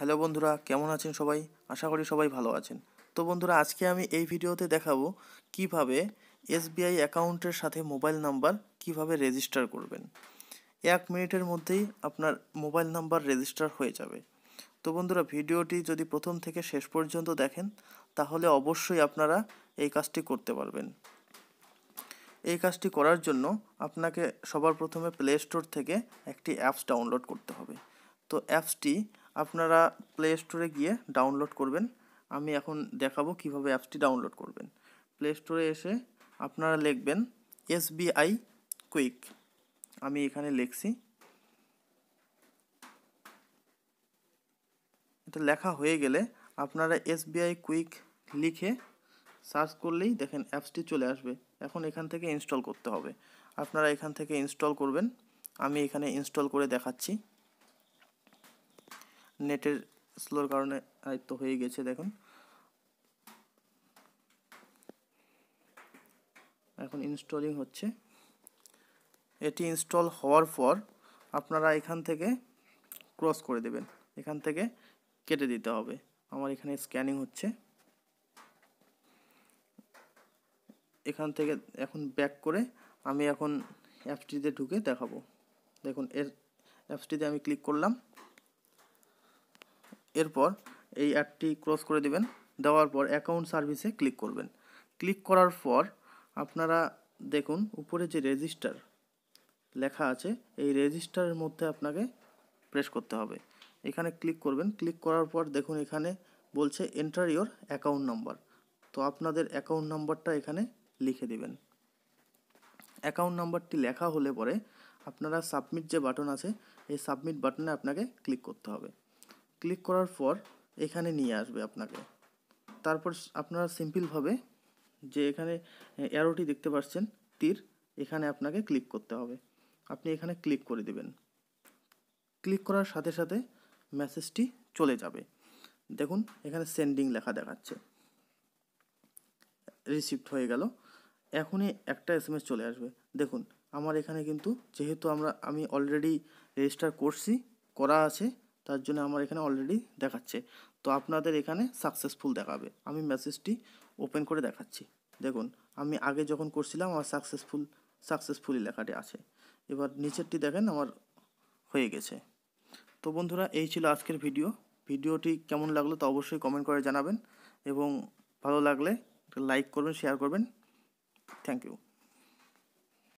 hello বন্ধুরা কেমন আছেন সবাই আশা করি সবাই ভালো আছেন তো বন্ধুরা আজকে আমি এই ভিডিওতে দেখাবো কিভাবে এসবিআই অ্যাকাউন্টের সাথে মোবাইল নাম্বার কিভাবে রেজিস্টার করবেন এক মিনিটের মধ্যেই আপনার মোবাইল নাম্বার রেজিস্টার হয়ে যাবে তো বন্ধুরা ভিডিওটি যদি প্রথম থেকে শেষ পর্যন্ত দেখেন তাহলে অবশ্যই আপনারা এই কাজটি করতে পারবেন এই কাজটি করার জন্য আপনাকে সবার প্রথমে প্লে স্টোর থেকে একটি অ্যাপস ডাউনলোড করতে হবে তো অ্যাপসটি আপনারা প্লে স্টোরে গিয়ে ডাউনলোড করবেন আমি এখন দেখাবো কিভাবে অ্যাপসটি ডাউনলোড করবেন প্লে স্টোরে এসে আপনারা লিখবেন এসবিআই কুইক আমি এখানে লিখছি এটা লেখা হয়ে গেলে আপনারা এসবিআই কুইক লিখে সার্চ করলেই দেখেন অ্যাপসটি চলে আসবে এখন এখান থেকে ইনস্টল করতে হবে আপনারা এখান থেকে ইনস্টল করবেন আমি এখানে ইনস্টল করে দেখাচ্ছি নেটের স্লোর কারণে আয়ত্ত হয়ে গেছে দেখুন এখন ইনস্টলিং হচ্ছে এটি ইনস্টল হওয়ার পর আপনারা এখান থেকে ক্রস করে দেবেন এখান থেকে কেটে দিতে হবে আমার এখানে স্ক্যানিং হচ্ছে এখান থেকে এখন ব্যাক করে আমি এখন অ্যাপসটিতে ঢুকে দেখাবো দেখুন এর অ্যাপসটিতে আমি ক্লিক করলাম এরপর এই অ্যাডটি ক্রস করে দেবেন দেওয়ার পর অ্যাকাউন্ট সার্ভিসে ক্লিক করবেন ক্লিক করার পর আপনারা দেখুন উপরে যে রেজিস্টার লেখা আছে এই রেজিস্টারের মধ্যে আপনাকে প্রেস করতে হবে এখানে ক্লিক করবেন ক্লিক করার পর দেখুন এখানে বলছে এন্টার ইয়োর অ্যাকাউন্ট নাম্বার তো আপনাদের অ্যাকাউন্ট নাম্বারটা এখানে লিখে দেবেন অ্যাকাউন্ট নাম্বারটি লেখা হলে পরে আপনারা সাবমিট যে বাটন আছে এই সাবমিট বাটনে আপনাকে ক্লিক করতে হবে ক্লিক করার পর এখানে নিয়ে আসবে আপনাকে তারপর আপনারা সিম্পলভাবে যে এখানে অ্যারোটি দেখতে পাচ্ছেন তীর এখানে আপনাকে ক্লিক করতে হবে আপনি এখানে ক্লিক করে দেবেন ক্লিক করার সাথে সাথে মেসেজটি চলে যাবে দেখুন এখানে সেন্ডিং লেখা দেখাচ্ছে রিসিভড হয়ে গেল এখনই একটা এস চলে আসবে দেখুন আমার এখানে কিন্তু যেহেতু আমরা আমি অলরেডি রেজিস্টার করছি করা আছে তার জন্য আমার এখানে অলরেডি দেখাচ্ছে তো আপনাদের এখানে সাকসেসফুল দেখাবে আমি মেসেজটি ওপেন করে দেখাচ্ছি দেখুন আমি আগে যখন করছিলাম আমার সাকসেসফুল সাকসেসফুলি লেখাটি আছে এবার নিচেরটি দেখেন আমার হয়ে গেছে তো বন্ধুরা এই ছিল আজকের ভিডিও ভিডিওটি কেমন লাগলো তা অবশ্যই কমেন্ট করে জানাবেন এবং ভালো লাগলে লাইক করবেন শেয়ার করবেন থ্যাংক ইউ